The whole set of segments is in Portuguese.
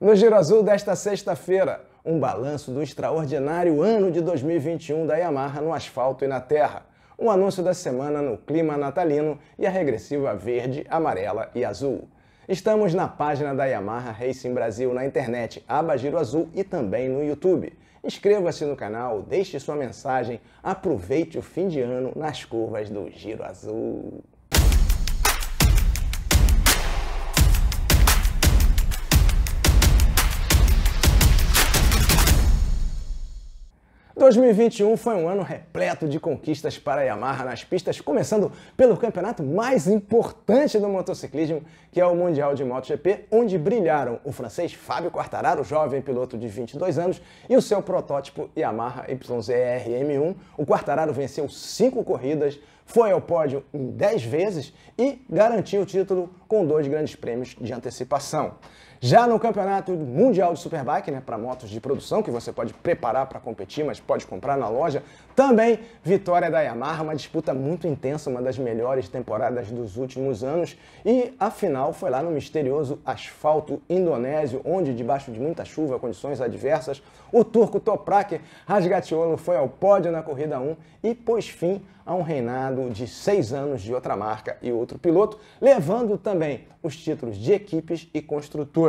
No Giro Azul desta sexta-feira, um balanço do extraordinário ano de 2021 da Yamaha no asfalto e na terra, um anúncio da semana no clima natalino e a regressiva verde, amarela e azul. Estamos na página da Yamaha Racing Brasil na internet, aba Giro Azul e também no YouTube. Inscreva-se no canal, deixe sua mensagem, aproveite o fim de ano nas curvas do Giro Azul. 2021 foi um ano repleto de conquistas para a Yamaha nas pistas, começando pelo campeonato mais importante do motociclismo, que é o Mundial de MotoGP, onde brilharam o francês Fábio Quartararo, jovem piloto de 22 anos, e o seu protótipo Yamaha YZR-M1. O Quartararo venceu cinco corridas, foi ao pódio em 10 vezes e garantiu o título com dois grandes prêmios de antecipação. Já no Campeonato Mundial de Superbike, né, para motos de produção, que você pode preparar para competir, mas pode comprar na loja, também vitória da Yamaha, uma disputa muito intensa, uma das melhores temporadas dos últimos anos, e a final foi lá no misterioso asfalto indonésio, onde debaixo de muita chuva, condições adversas, o turco Toprak Rasgatiolo foi ao pódio na corrida 1 e pôs fim a um reinado de seis anos de outra marca e outro piloto, levando também os títulos de equipes e construtores.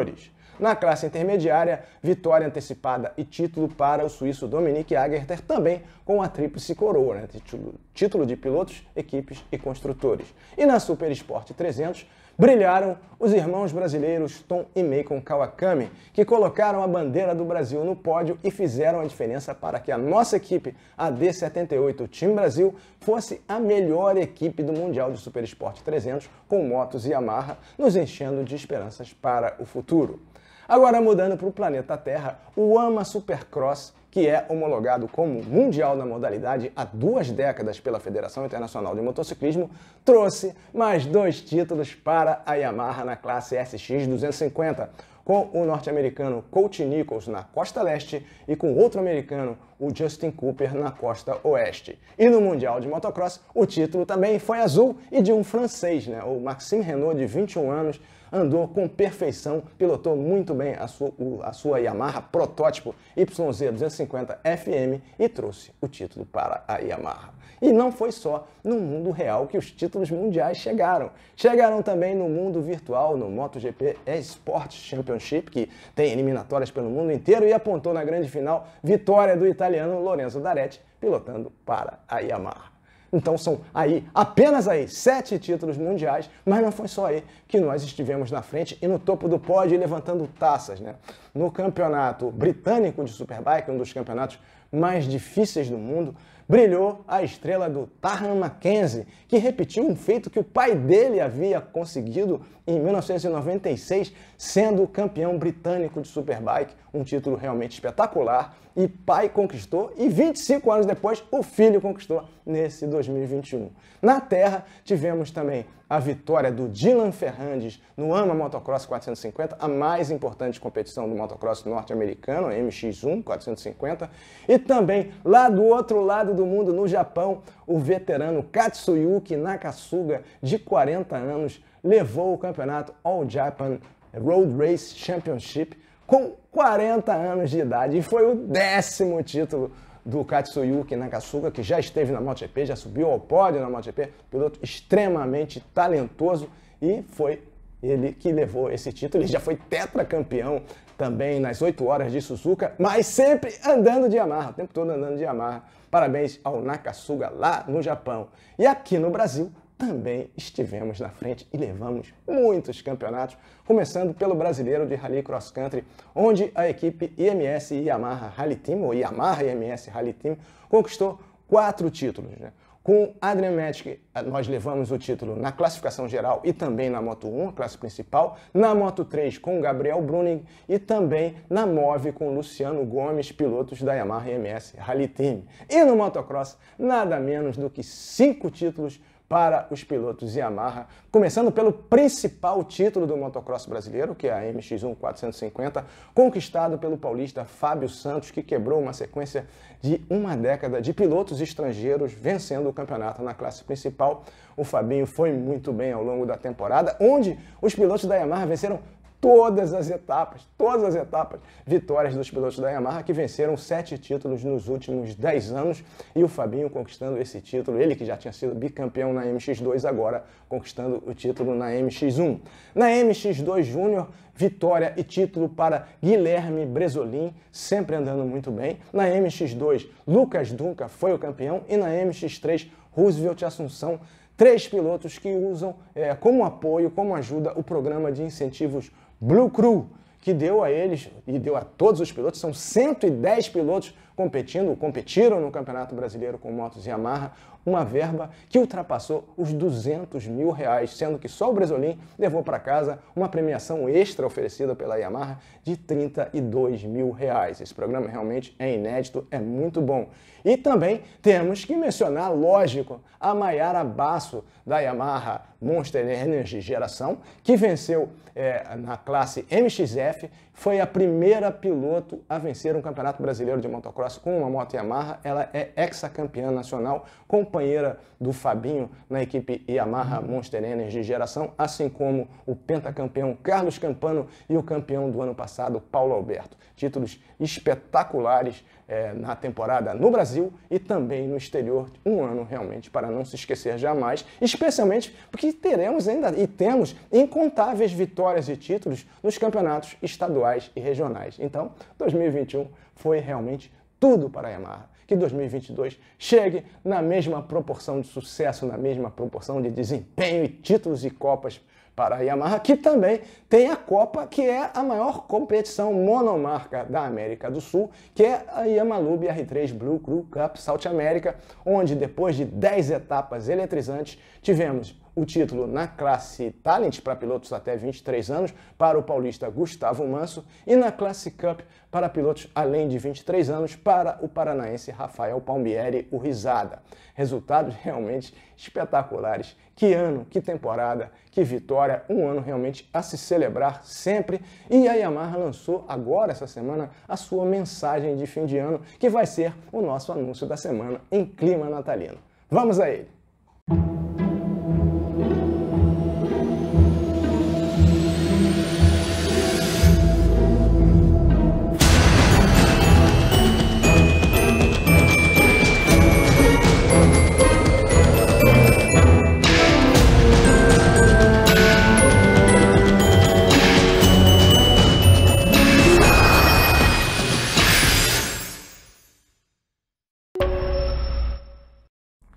Na classe intermediária, vitória antecipada e título para o suíço Dominique Agerter, também com a tríplice coroa, né? título, título de pilotos, equipes e construtores. E na Super Sport 300, brilharam os irmãos brasileiros Tom e Meikon Kawakami, que colocaram a bandeira do Brasil no pódio e fizeram a diferença para que a nossa equipe, a D78 Team Brasil, fosse a melhor equipe do Mundial de Supersport 300 com motos e Yamaha, nos enchendo de esperanças para o futuro. Agora mudando para o planeta Terra, o AMA Supercross que é homologado como mundial na modalidade há duas décadas pela Federação Internacional de Motociclismo, trouxe mais dois títulos para a Yamaha na classe SX 250 com o norte-americano Colt Nichols na costa leste e com outro americano, o Justin Cooper, na costa oeste. E no Mundial de Motocross, o título também foi azul e de um francês, né? o Maxime Renault, de 21 anos, andou com perfeição, pilotou muito bem a sua, a sua Yamaha protótipo YZ250FM e trouxe o título para a Yamaha. E não foi só no mundo real que os títulos mundiais chegaram. Chegaram também no mundo virtual, no MotoGP Esports Championship, que tem eliminatórias pelo mundo inteiro e apontou na grande final vitória do italiano Lorenzo Daretti, pilotando para a Yamaha. Então são aí, apenas aí, sete títulos mundiais, mas não foi só aí que nós estivemos na frente e no topo do pódio levantando taças, né? No campeonato britânico de Superbike, um dos campeonatos mais difíceis do mundo, brilhou a estrela do Tarhan Mackenzie, que repetiu um feito que o pai dele havia conseguido em 1996, sendo campeão britânico de Superbike, um título realmente espetacular e pai conquistou, e 25 anos depois o filho conquistou nesse 2021. Na Terra, tivemos também a vitória do Dylan Fernandes no AMA Motocross 450, a mais importante competição do motocross norte-americano, a MX1 450, e também lá do outro lado do mundo, no Japão, o veterano Katsuyuki Nakasuga, de 40 anos, levou o campeonato All Japan Road Race Championship com 40 anos de idade e foi o décimo título do Katsuyuki Nakasuga, que já esteve na MotoGP, já subiu ao pódio na MotoGP, piloto extremamente talentoso e foi ele que levou esse título. Ele já foi tetracampeão também nas 8 horas de Suzuka, mas sempre andando de Yamaha, o tempo todo andando de Yamaha. Parabéns ao Nakasuga lá no Japão. E aqui no Brasil, também estivemos na frente e levamos muitos campeonatos, começando pelo brasileiro de Rally Cross Country, onde a equipe IMS Yamaha Rally Team, ou Yamaha IMS Rally Team, conquistou quatro títulos. Né? Com Adrian Magic, eh, nós levamos o título na classificação geral e também na Moto 1, classe principal, na Moto 3 com Gabriel Bruning e também na Move com Luciano Gomes, pilotos da Yamaha IMS Rally Team. E no motocross, nada menos do que cinco títulos para os pilotos Yamaha, começando pelo principal título do motocross brasileiro, que é a MX1 450, conquistado pelo paulista Fábio Santos, que quebrou uma sequência de uma década de pilotos estrangeiros vencendo o campeonato na classe principal. O Fabinho foi muito bem ao longo da temporada, onde os pilotos da Yamaha venceram todas as etapas, todas as etapas, vitórias dos pilotos da Yamaha que venceram sete títulos nos últimos dez anos e o Fabinho conquistando esse título, ele que já tinha sido bicampeão na MX2, agora conquistando o título na MX1. Na MX2 Júnior, vitória e título para Guilherme Bresolim, sempre andando muito bem. Na MX2, Lucas Dunca foi o campeão e na MX3, Roosevelt Assunção, três pilotos que usam é, como apoio, como ajuda, o programa de incentivos Blue Crew, que deu a eles e deu a todos os pilotos, são 110 pilotos competindo, competiram no Campeonato Brasileiro com motos Yamaha, uma verba que ultrapassou os 200 mil reais, sendo que só o Bresolim levou para casa uma premiação extra oferecida pela Yamaha de 32 mil reais. Esse programa realmente é inédito, é muito bom. E também temos que mencionar, lógico, a Maiara Basso, da Yamaha Monster Energy Geração, que venceu é, na classe MXF, foi a primeira piloto a vencer um Campeonato Brasileiro de Motocross faço com uma moto Yamaha. Ela é ex-campeã nacional, companheira do Fabinho na equipe Yamaha uhum. Monster Energy Geração, assim como o pentacampeão Carlos Campano e o campeão do ano passado, Paulo Alberto. Títulos espetaculares é, na temporada no Brasil e também no exterior. Um ano realmente para não se esquecer jamais, especialmente porque teremos ainda e temos incontáveis vitórias e títulos nos campeonatos estaduais e regionais. Então, 2021 foi realmente tudo para a Yamaha. Que 2022 chegue na mesma proporção de sucesso, na mesma proporção de desempenho e títulos e Copas para a Yamaha, que também tem a Copa, que é a maior competição monomarca da América do Sul, que é a Yamalube R3 Blue Crew Cup South America, onde depois de 10 etapas eletrizantes tivemos o título na classe Talent para pilotos até 23 anos para o paulista Gustavo Manso e na classe Cup para pilotos além de 23 anos para o paranaense Rafael Palmieri Urizada. Resultados realmente espetaculares. Que ano, que temporada, que vitória, um ano realmente a se celebrar sempre. E a Yamaha lançou agora essa semana a sua mensagem de fim de ano, que vai ser o nosso anúncio da semana em clima natalino. Vamos a ele.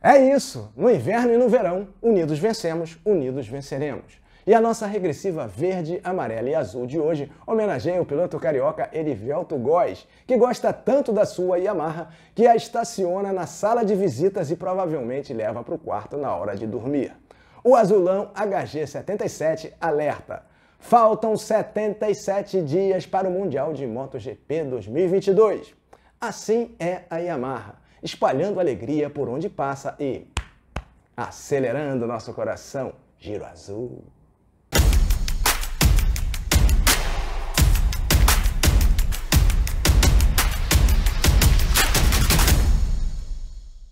É isso! No inverno e no verão, unidos vencemos, unidos venceremos. E a nossa regressiva verde, amarela e azul de hoje homenageia o piloto carioca Erivelto Góes, que gosta tanto da sua Yamaha que a estaciona na sala de visitas e provavelmente leva para o quarto na hora de dormir. O azulão HG77 alerta. Faltam 77 dias para o Mundial de MotoGP 2022. Assim é a Yamaha espalhando alegria por onde passa e acelerando nosso coração. Giro azul.